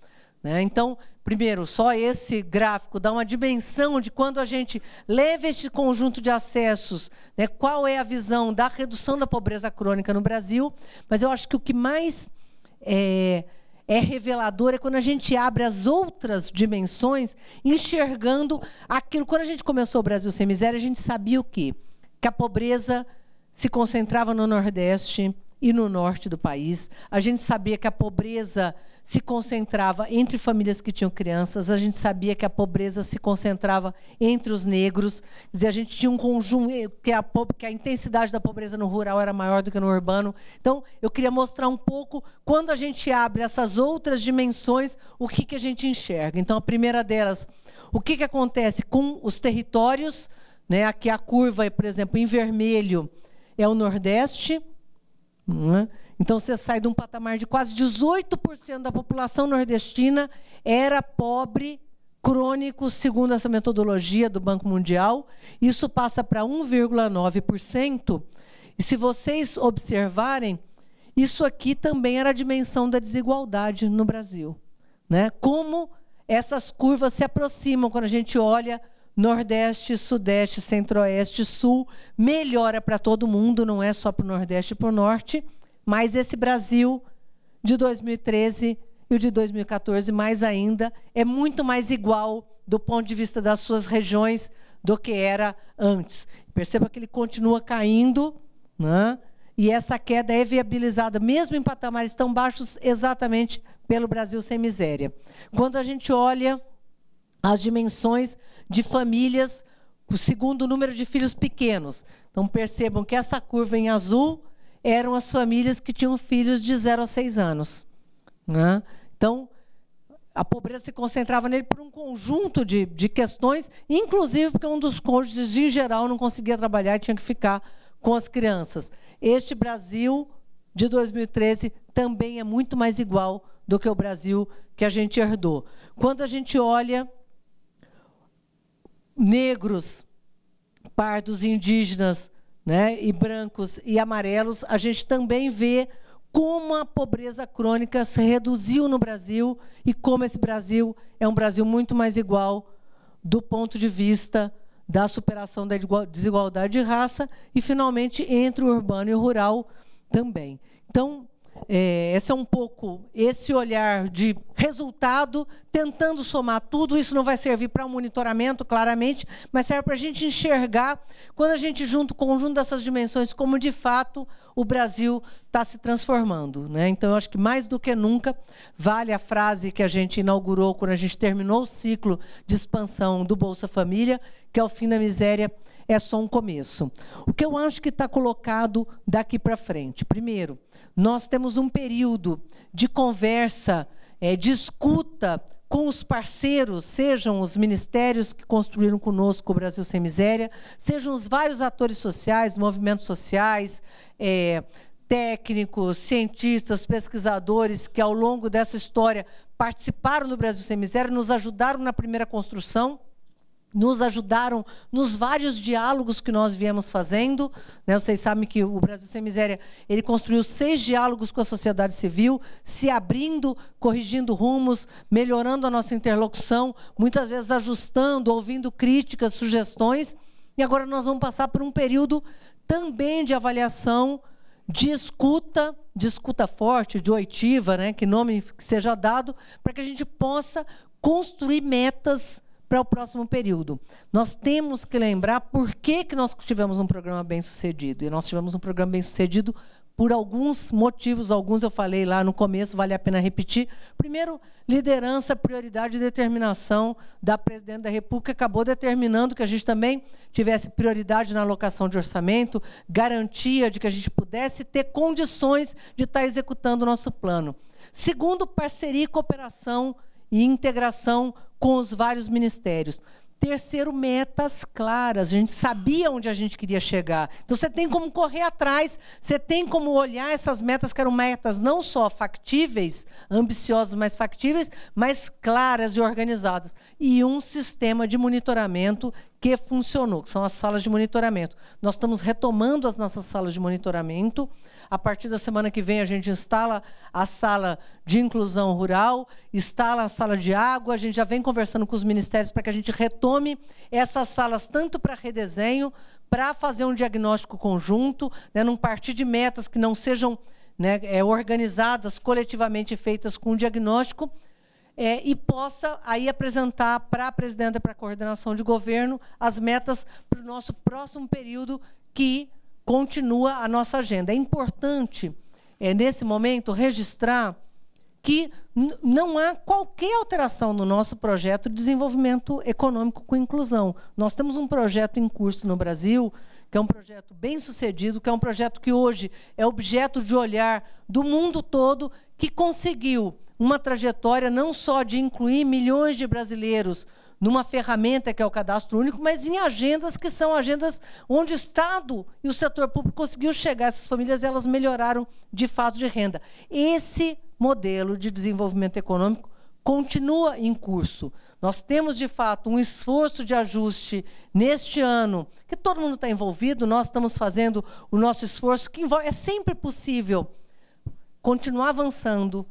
[SPEAKER 1] Né? Então, primeiro, só esse gráfico dá uma dimensão de quando a gente leva este conjunto de acessos, né? qual é a visão da redução da pobreza crônica no Brasil, mas eu acho que o que mais é, é revelador é quando a gente abre as outras dimensões, enxergando aquilo. Quando a gente começou o Brasil Sem Miséria, a gente sabia o quê? Que a pobreza se concentrava no Nordeste e no Norte do país. A gente sabia que a pobreza se concentrava entre famílias que tinham crianças, a gente sabia que a pobreza se concentrava entre os negros, quer dizer, a gente tinha um conjunto, eh, que a, que a intensidade da pobreza no rural era maior do que no urbano. Então, eu queria mostrar um pouco, quando a gente abre essas outras dimensões, o que, que a gente enxerga. Então, a primeira delas, o que, que acontece com os territórios, né? aqui a curva, é, por exemplo, em vermelho é o Nordeste, né? Então você sai de um patamar de quase 18% da população nordestina era pobre crônico, segundo essa metodologia do Banco Mundial. Isso passa para 1,9%. E se vocês observarem, isso aqui também era a dimensão da desigualdade no Brasil. Né? Como essas curvas se aproximam quando a gente olha Nordeste, Sudeste, Centro-Oeste, Sul, melhora para todo mundo, não é só para o Nordeste e para o Norte. Mas esse Brasil de 2013 e o de 2014, mais ainda, é muito mais igual do ponto de vista das suas regiões do que era antes. Perceba que ele continua caindo, né? e essa queda é viabilizada, mesmo em patamares tão baixos, exatamente pelo Brasil sem miséria. Quando a gente olha as dimensões de famílias, o segundo número de filhos pequenos, então percebam que essa curva em azul eram as famílias que tinham filhos de 0 a 6 anos. Né? Então, a pobreza se concentrava nele por um conjunto de, de questões, inclusive porque um dos cônjuges, em geral, não conseguia trabalhar e tinha que ficar com as crianças. Este Brasil de 2013 também é muito mais igual do que o Brasil que a gente herdou. Quando a gente olha negros, pardos, indígenas, né, e brancos e amarelos, a gente também vê como a pobreza crônica se reduziu no Brasil e como esse Brasil é um Brasil muito mais igual do ponto de vista da superação da desigualdade de raça e, finalmente, entre o urbano e o rural também. Então, é, esse é um pouco esse olhar de resultado, tentando somar tudo. Isso não vai servir para um monitoramento, claramente, mas serve para a gente enxergar, quando a gente junta o conjunto dessas dimensões, como de fato o Brasil está se transformando. Né? Então, eu acho que mais do que nunca vale a frase que a gente inaugurou quando a gente terminou o ciclo de expansão do Bolsa Família, que é o fim da miséria é só um começo. O que eu acho que está colocado daqui para frente? Primeiro, nós temos um período de conversa, é, de escuta com os parceiros, sejam os ministérios que construíram conosco o Brasil Sem Miséria, sejam os vários atores sociais, movimentos sociais, é, técnicos, cientistas, pesquisadores que ao longo dessa história participaram do Brasil Sem Miséria, nos ajudaram na primeira construção nos ajudaram nos vários diálogos que nós viemos fazendo. Né? Vocês sabem que o Brasil Sem Miséria ele construiu seis diálogos com a sociedade civil, se abrindo, corrigindo rumos, melhorando a nossa interlocução, muitas vezes ajustando, ouvindo críticas, sugestões. E agora nós vamos passar por um período também de avaliação, de escuta, de escuta forte, de oitiva, né? que nome que seja dado, para que a gente possa construir metas para o próximo período. Nós temos que lembrar por que, que nós tivemos um programa bem-sucedido. E nós tivemos um programa bem-sucedido por alguns motivos, alguns eu falei lá no começo, vale a pena repetir. Primeiro, liderança, prioridade e determinação da presidente da República acabou determinando que a gente também tivesse prioridade na alocação de orçamento, garantia de que a gente pudesse ter condições de estar executando o nosso plano. Segundo, parceria, cooperação e integração com os vários ministérios. Terceiro, metas claras. A gente sabia onde a gente queria chegar. Então você tem como correr atrás, você tem como olhar essas metas que eram metas não só factíveis, ambiciosas, mas factíveis, mas claras e organizadas. E um sistema de monitoramento que funcionou, que são as salas de monitoramento. Nós estamos retomando as nossas salas de monitoramento. A partir da semana que vem, a gente instala a sala de inclusão rural, instala a sala de água, a gente já vem conversando com os ministérios para que a gente retome essas salas, tanto para redesenho, para fazer um diagnóstico conjunto, né, num partir de metas que não sejam né, é, organizadas coletivamente, feitas com um diagnóstico, é, e possa aí apresentar para a presidenta, para a coordenação de governo, as metas para o nosso próximo período que continua a nossa agenda. É importante, é, nesse momento, registrar que não há qualquer alteração no nosso projeto de desenvolvimento econômico com inclusão. Nós temos um projeto em curso no Brasil, que é um projeto bem sucedido, que é um projeto que hoje é objeto de olhar do mundo todo, que conseguiu uma trajetória não só de incluir milhões de brasileiros numa ferramenta que é o cadastro único, mas em agendas que são agendas onde o Estado e o setor público conseguiu chegar a essas famílias e elas melhoraram de fato de renda. Esse modelo de desenvolvimento econômico continua em curso. Nós temos, de fato, um esforço de ajuste neste ano, que todo mundo está envolvido, nós estamos fazendo o nosso esforço, que envolve, é sempre possível continuar avançando,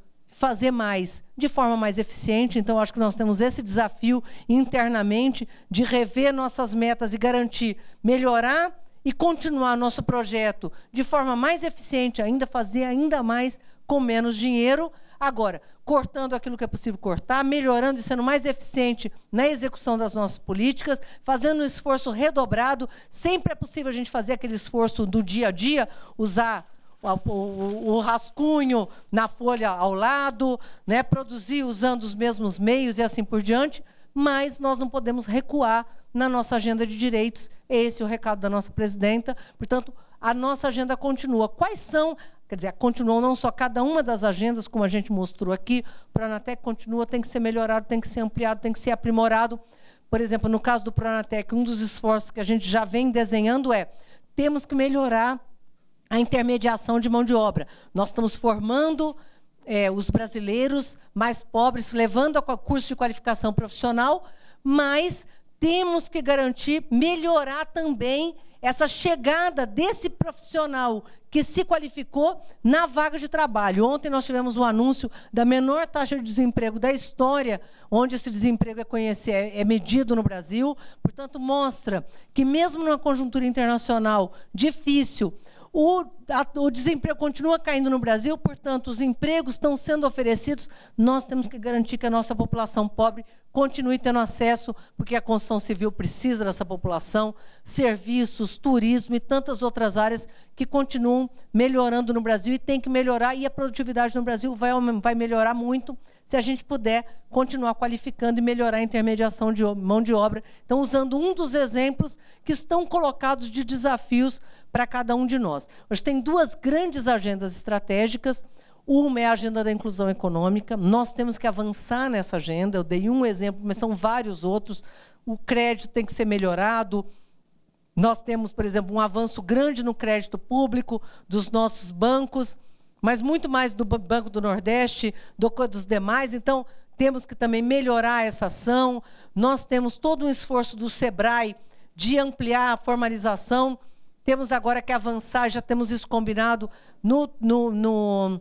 [SPEAKER 1] fazer mais, de forma mais eficiente. Então, acho que nós temos esse desafio internamente de rever nossas metas e garantir melhorar e continuar nosso projeto de forma mais eficiente, ainda fazer ainda mais com menos dinheiro. Agora, cortando aquilo que é possível cortar, melhorando e sendo mais eficiente na execução das nossas políticas, fazendo um esforço redobrado. Sempre é possível a gente fazer aquele esforço do dia a dia, usar o, o, o rascunho na folha ao lado, né? produzir usando os mesmos meios e assim por diante, mas nós não podemos recuar na nossa agenda de direitos. Esse é o recado da nossa presidenta. Portanto, a nossa agenda continua. Quais são quer dizer, continuam não só cada uma das agendas, como a gente mostrou aqui, o Pranatec continua, tem que ser melhorado, tem que ser ampliado, tem que ser aprimorado. Por exemplo, no caso do Pranatec, um dos esforços que a gente já vem desenhando é temos que melhorar a intermediação de mão de obra. Nós estamos formando é, os brasileiros mais pobres, levando a curso de qualificação profissional, mas temos que garantir, melhorar também essa chegada desse profissional que se qualificou na vaga de trabalho. Ontem nós tivemos um anúncio da menor taxa de desemprego da história, onde esse desemprego é, conhecido, é, é medido no Brasil. Portanto, mostra que mesmo numa conjuntura internacional difícil, o, a, o desemprego continua caindo no Brasil, portanto, os empregos estão sendo oferecidos. Nós temos que garantir que a nossa população pobre continue tendo acesso, porque a construção civil precisa dessa população, serviços, turismo e tantas outras áreas que continuam melhorando no Brasil e tem que melhorar, e a produtividade no Brasil vai, vai melhorar muito se a gente puder continuar qualificando e melhorar a intermediação de mão de obra. Então, usando um dos exemplos que estão colocados de desafios para cada um de nós. A tem duas grandes agendas estratégicas. Uma é a agenda da inclusão econômica. Nós temos que avançar nessa agenda. Eu dei um exemplo, mas são vários outros. O crédito tem que ser melhorado. Nós temos, por exemplo, um avanço grande no crédito público dos nossos bancos, mas muito mais do Banco do Nordeste, do que dos demais. Então, temos que também melhorar essa ação. Nós temos todo um esforço do SEBRAE de ampliar a formalização temos agora que avançar, já temos isso combinado, no, no, no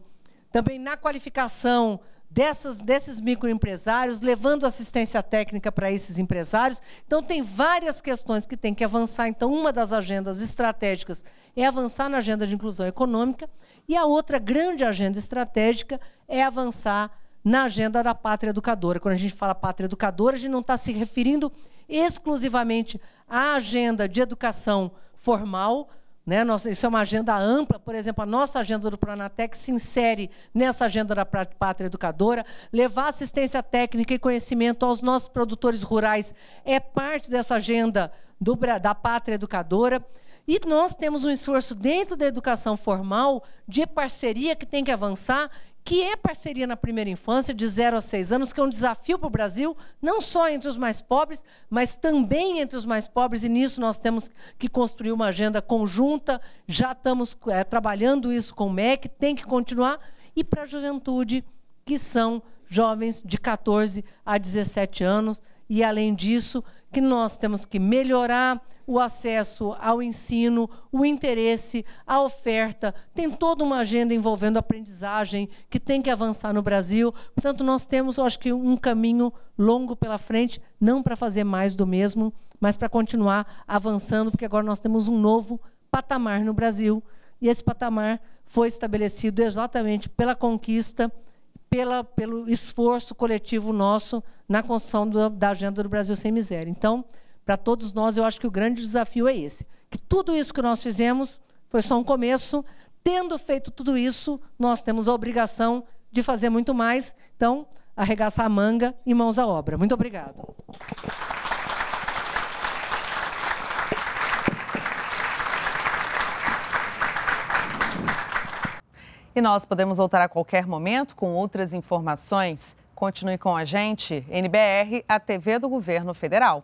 [SPEAKER 1] também na qualificação dessas, desses microempresários, levando assistência técnica para esses empresários. Então, tem várias questões que tem que avançar. Então, uma das agendas estratégicas é avançar na agenda de inclusão econômica, e a outra grande agenda estratégica é avançar na agenda da pátria educadora. Quando a gente fala pátria educadora, a gente não está se referindo exclusivamente à agenda de educação formal. Né? Nossa, isso é uma agenda ampla, por exemplo, a nossa agenda do Pronatec se insere nessa agenda da pátria educadora. Levar assistência técnica e conhecimento aos nossos produtores rurais é parte dessa agenda do, da pátria educadora. E nós temos um esforço dentro da educação formal de parceria que tem que avançar que é parceria na primeira infância, de 0 a 6 anos, que é um desafio para o Brasil, não só entre os mais pobres, mas também entre os mais pobres, e nisso nós temos que construir uma agenda conjunta, já estamos é, trabalhando isso com o MEC, tem que continuar, e para a juventude, que são jovens de 14 a 17 anos, e além disso, que nós temos que melhorar o acesso ao ensino, o interesse, a oferta. Tem toda uma agenda envolvendo aprendizagem que tem que avançar no Brasil. Portanto, nós temos, acho que, um caminho longo pela frente, não para fazer mais do mesmo, mas para continuar avançando, porque agora nós temos um novo patamar no Brasil. E esse patamar foi estabelecido exatamente pela conquista pela, pelo esforço coletivo nosso na construção do, da agenda do Brasil sem miséria. Então, para todos nós, eu acho que o grande desafio é esse: que tudo isso que nós fizemos foi só um começo. Tendo feito tudo isso, nós temos a obrigação de fazer muito mais. Então, arregaçar a manga e mãos à obra. Muito obrigado. E nós podemos voltar a qualquer momento com outras informações. Continue com a gente, NBR, a TV do Governo Federal.